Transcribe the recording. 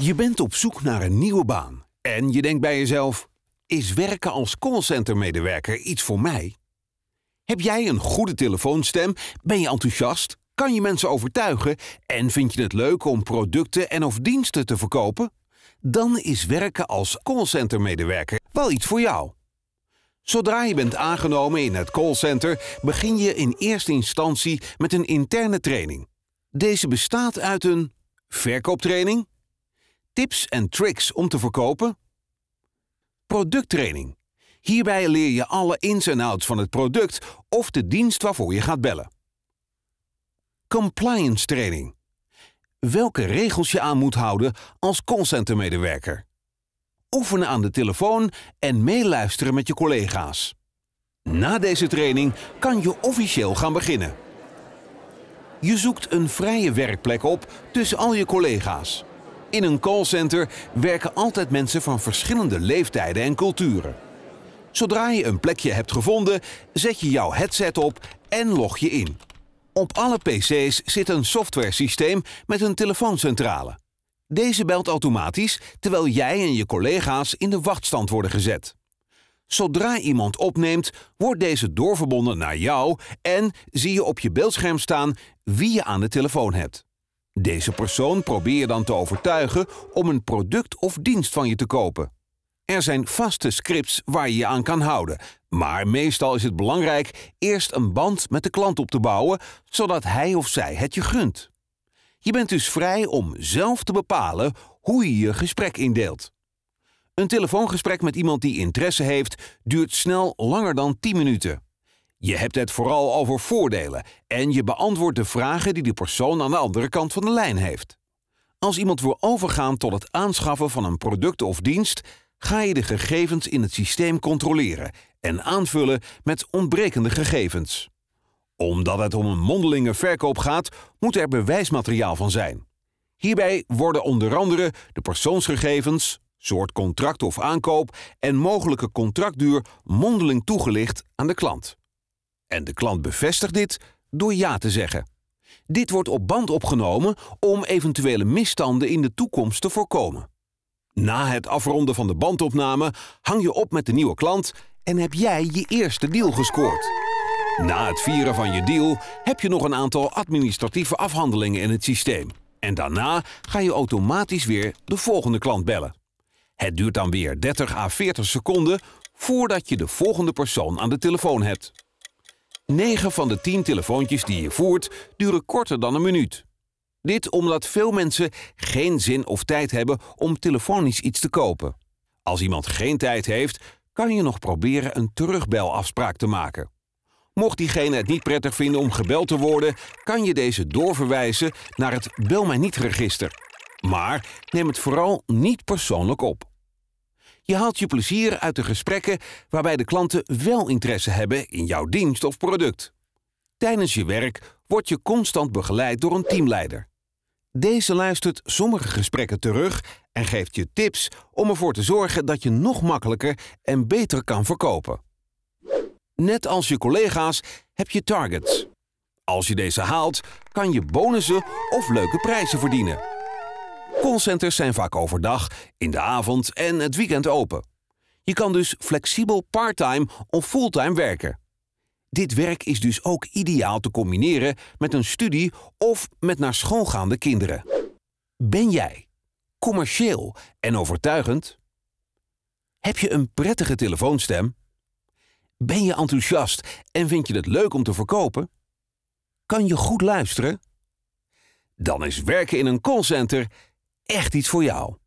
Je bent op zoek naar een nieuwe baan en je denkt bij jezelf: is werken als callcentermedewerker iets voor mij? Heb jij een goede telefoonstem? Ben je enthousiast? Kan je mensen overtuigen? En vind je het leuk om producten en of diensten te verkopen? Dan is werken als callcentermedewerker wel iets voor jou. Zodra je bent aangenomen in het callcenter, begin je in eerste instantie met een interne training. Deze bestaat uit een verkooptraining, Tips en tricks om te verkopen? Producttraining. Hierbij leer je alle ins en outs van het product of de dienst waarvoor je gaat bellen. Compliance training. Welke regels je aan moet houden als callcentermedewerker. Oefenen aan de telefoon en meeluisteren met je collega's. Na deze training kan je officieel gaan beginnen. Je zoekt een vrije werkplek op tussen al je collega's. In een callcenter werken altijd mensen van verschillende leeftijden en culturen. Zodra je een plekje hebt gevonden, zet je jouw headset op en log je in. Op alle PC's zit een softwaresysteem met een telefooncentrale. Deze belt automatisch terwijl jij en je collega's in de wachtstand worden gezet. Zodra iemand opneemt, wordt deze doorverbonden naar jou en zie je op je beeldscherm staan wie je aan de telefoon hebt. Deze persoon probeer je dan te overtuigen om een product of dienst van je te kopen. Er zijn vaste scripts waar je je aan kan houden, maar meestal is het belangrijk eerst een band met de klant op te bouwen, zodat hij of zij het je gunt. Je bent dus vrij om zelf te bepalen hoe je je gesprek indeelt. Een telefoongesprek met iemand die interesse heeft duurt snel langer dan 10 minuten. Je hebt het vooral over voordelen en je beantwoordt de vragen die de persoon aan de andere kant van de lijn heeft. Als iemand wil overgaan tot het aanschaffen van een product of dienst, ga je de gegevens in het systeem controleren en aanvullen met ontbrekende gegevens. Omdat het om een mondelinge verkoop gaat, moet er bewijsmateriaal van zijn. Hierbij worden onder andere de persoonsgegevens, soort contract of aankoop en mogelijke contractduur mondeling toegelicht aan de klant. En de klant bevestigt dit door ja te zeggen. Dit wordt op band opgenomen om eventuele misstanden in de toekomst te voorkomen. Na het afronden van de bandopname hang je op met de nieuwe klant en heb jij je eerste deal gescoord. Na het vieren van je deal heb je nog een aantal administratieve afhandelingen in het systeem. En daarna ga je automatisch weer de volgende klant bellen. Het duurt dan weer 30 à 40 seconden voordat je de volgende persoon aan de telefoon hebt. 9 van de 10 telefoontjes die je voert duren korter dan een minuut. Dit omdat veel mensen geen zin of tijd hebben om telefonisch iets te kopen. Als iemand geen tijd heeft, kan je nog proberen een terugbelafspraak te maken. Mocht diegene het niet prettig vinden om gebeld te worden, kan je deze doorverwijzen naar het Bel mij niet register. Maar neem het vooral niet persoonlijk op. Je haalt je plezier uit de gesprekken waarbij de klanten wel interesse hebben in jouw dienst of product. Tijdens je werk word je constant begeleid door een teamleider. Deze luistert sommige gesprekken terug en geeft je tips om ervoor te zorgen dat je nog makkelijker en beter kan verkopen. Net als je collega's heb je targets. Als je deze haalt, kan je bonussen of leuke prijzen verdienen. Callcenters zijn vaak overdag, in de avond en het weekend open. Je kan dus flexibel parttime of fulltime werken. Dit werk is dus ook ideaal te combineren met een studie of met naar schoolgaande kinderen. Ben jij commercieel en overtuigend? Heb je een prettige telefoonstem? Ben je enthousiast en vind je het leuk om te verkopen? Kan je goed luisteren? Dan is werken in een callcenter echt iets voor jou.